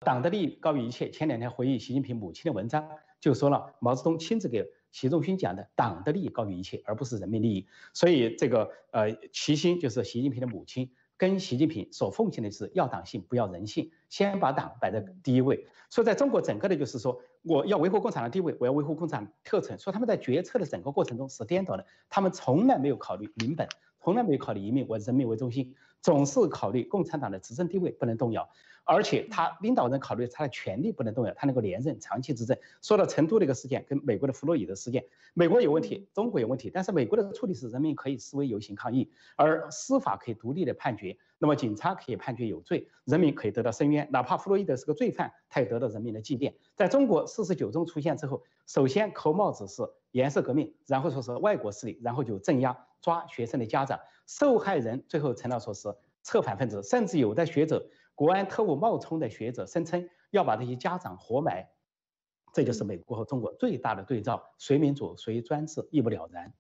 党的利益高于一切。前两天回忆习近平母亲的文章，就说了毛泽东亲自给习仲勋讲的“党的利益高于一切”，而不是人民利益。所以这个呃，齐心就是习近平的母亲，跟习近平所奉行的是要党性不要人性，先把党摆在第一位。所以在中国整个的，就是说我要维护共产党的地位，我要维护共产特成。所以他们在决策的整个过程中是颠倒的，他们从来没有考虑民本，从来没有考虑一民我人民为中心，总是考虑共产党的执政地位不能动摇。而且他领导人考虑他的权力不能动摇，他能够连任长期执政。说到成都那个事件，跟美国的弗洛伊德事件，美国有问题，中国有问题。但是美国的处理是人民可以示威游行抗议，而司法可以独立的判决，那么警察可以判决有罪，人民可以得到伸冤。哪怕弗洛伊德是个罪犯，他也得到人民的祭奠。在中国四十九中出现之后，首先扣帽子是颜色革命，然后说是外国势力，然后就镇压抓学生的家长，受害人最后成了说是策反分子，甚至有的学者。国安特务冒充的学者声称要把这些家长活埋，这就是美国和中国最大的对照：谁民主，谁专制，一目了然。